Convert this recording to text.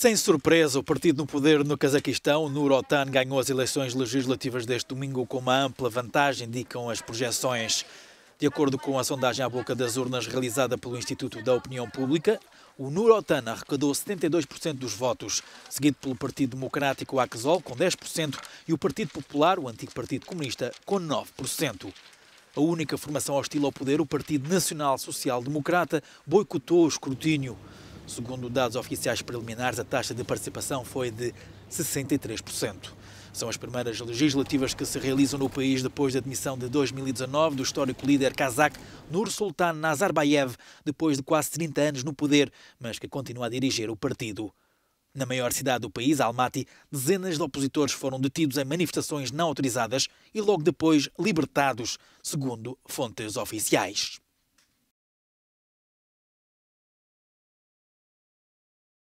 Sem surpresa, o partido no poder no Cazaquistão, Nurotan, ganhou as eleições legislativas deste domingo com uma ampla vantagem, indicam as projeções. De acordo com a sondagem à boca das urnas realizada pelo Instituto da Opinião Pública, o Nurotan arrecadou 72% dos votos, seguido pelo Partido Democrático Akzol, com 10%, e o Partido Popular, o antigo Partido Comunista, com 9%. A única formação hostil ao poder, o Partido Nacional Social Democrata, boicotou o escrutínio. Segundo dados oficiais preliminares, a taxa de participação foi de 63%. São as primeiras legislativas que se realizam no país depois da admissão de 2019 do histórico líder cazaque Nursultan Nazarbayev, depois de quase 30 anos no poder, mas que continua a dirigir o partido. Na maior cidade do país, Almaty, dezenas de opositores foram detidos em manifestações não autorizadas e logo depois libertados, segundo fontes oficiais.